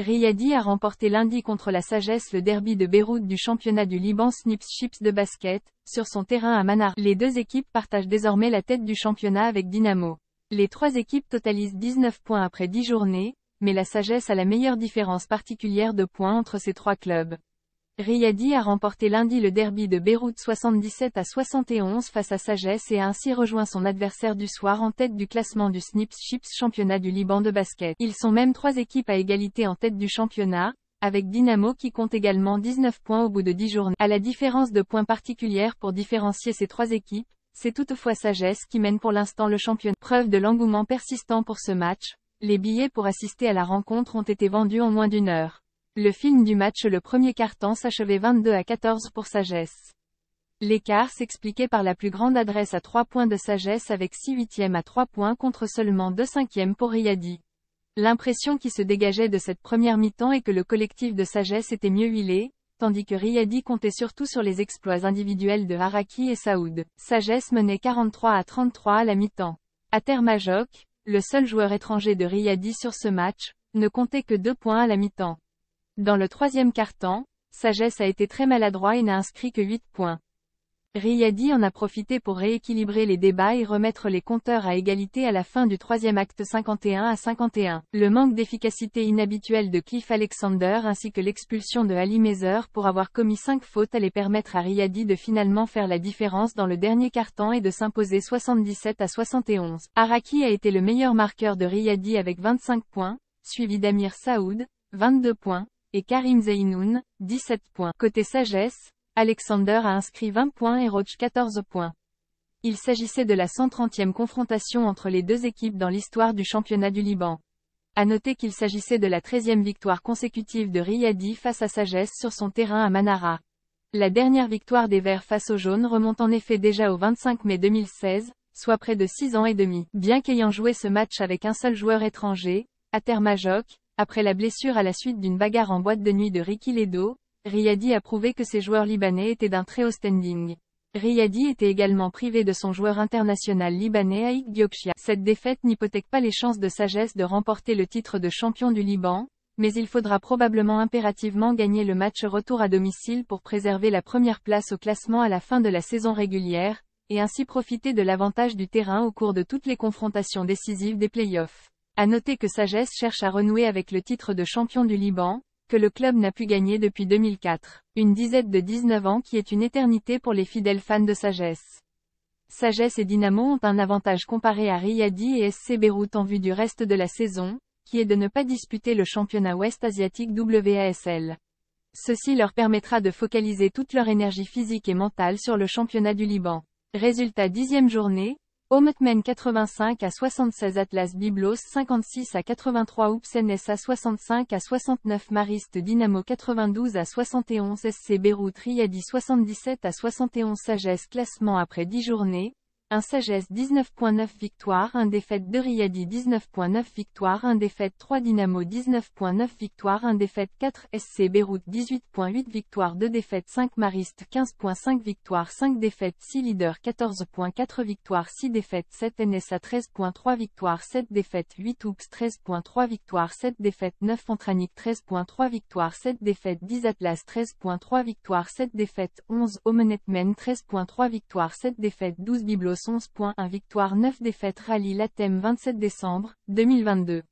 Riyadi a remporté lundi contre la Sagesse le derby de Beyrouth du championnat du Liban Snips Chips de basket, sur son terrain à Manar. Les deux équipes partagent désormais la tête du championnat avec Dynamo. Les trois équipes totalisent 19 points après 10 journées, mais la Sagesse a la meilleure différence particulière de points entre ces trois clubs. Riyadi a remporté lundi le derby de Beyrouth 77 à 71 face à Sagesse et a ainsi rejoint son adversaire du soir en tête du classement du Snips Chips championnat du Liban de basket. Ils sont même trois équipes à égalité en tête du championnat, avec Dynamo qui compte également 19 points au bout de 10 journées. À la différence de points particulière pour différencier ces trois équipes, c'est toutefois Sagesse qui mène pour l'instant le championnat. Preuve de l'engouement persistant pour ce match, les billets pour assister à la rencontre ont été vendus en moins d'une heure. Le film du match le premier quart-temps s'achevait 22 à 14 pour Sagesse. L'écart s'expliquait par la plus grande adresse à 3 points de Sagesse avec 6 huitièmes à 3 points contre seulement 2 cinquièmes pour Riyadi. L'impression qui se dégageait de cette première mi-temps est que le collectif de Sagesse était mieux huilé, tandis que Riyadi comptait surtout sur les exploits individuels de Haraki et Saoud. Sagesse menait 43 à 33 à la mi-temps. Ater Majok, le seul joueur étranger de Riyadi sur ce match, ne comptait que 2 points à la mi-temps. Dans le troisième quart Sagesse a été très maladroit et n'a inscrit que 8 points. Riyadi en a profité pour rééquilibrer les débats et remettre les compteurs à égalité à la fin du troisième acte 51 à 51. Le manque d'efficacité inhabituel de Cliff Alexander ainsi que l'expulsion de Ali Mazer pour avoir commis 5 fautes allait permettre à Riyadi de finalement faire la différence dans le dernier carton et de s'imposer 77 à 71. Araki a été le meilleur marqueur de Riyadi avec 25 points, suivi d'Amir Saoud, 22 points, et Karim Zeinoun, 17 points. Côté sagesse, Alexander a inscrit 20 points et Roach 14 points. Il s'agissait de la 130e confrontation entre les deux équipes dans l'histoire du championnat du Liban. À noter qu'il s'agissait de la 13e victoire consécutive de Riyadi face à Sagesse sur son terrain à Manara. La dernière victoire des Verts face aux Jaunes remonte en effet déjà au 25 mai 2016, soit près de 6 ans et demi. Bien qu'ayant joué ce match avec un seul joueur étranger, Ater Majok, après la blessure à la suite d'une bagarre en boîte de nuit de Ricky Ledo, Riyadi a prouvé que ses joueurs libanais étaient d'un très haut standing. Riyadi était également privé de son joueur international libanais Aïk Diokshia. Cette défaite n'hypothèque pas les chances de sagesse de remporter le titre de champion du Liban, mais il faudra probablement impérativement gagner le match retour à domicile pour préserver la première place au classement à la fin de la saison régulière, et ainsi profiter de l'avantage du terrain au cours de toutes les confrontations décisives des playoffs. A noter que Sagesse cherche à renouer avec le titre de champion du Liban, que le club n'a pu gagner depuis 2004. Une disette de 19 ans qui est une éternité pour les fidèles fans de Sagesse. Sagesse et Dynamo ont un avantage comparé à Riyadi et SC Beyrouth en vue du reste de la saison, qui est de ne pas disputer le championnat ouest asiatique WASL. Ceci leur permettra de focaliser toute leur énergie physique et mentale sur le championnat du Liban. Résultat dixième journée, Ometmen 85 à 76 Atlas Biblos 56 à 83 à 65 à 69 Mariste Dynamo 92 à 71 SC Beirut Riyadi 77 à 71 Sagesse Classement après 10 journées, 1 Sagesse 19.9 victoire 1 défaite 2 Riyadi 19.9 victoire 1 défaite 3 Dynamo 19.9 victoire 1 défaite 4 SC Beyrouth 18.8 victoire 2 défaite 5 Mariste 15.5 victoire 5 défaites 6 Leader 14.4 victoire 6 défaites 7 NSA 13.3 victoire 7 défaite 8 Oups 13.3 victoire 7 défaite 9 Antranic 13.3 victoire 7 défaite 10 Atlas 13.3 victoire 7 défaite 11 Omenetmen 13.3 victoire 7 défaite 12 Biblos 11.1 victoire 9 défaites Rallye Latem 27 décembre 2022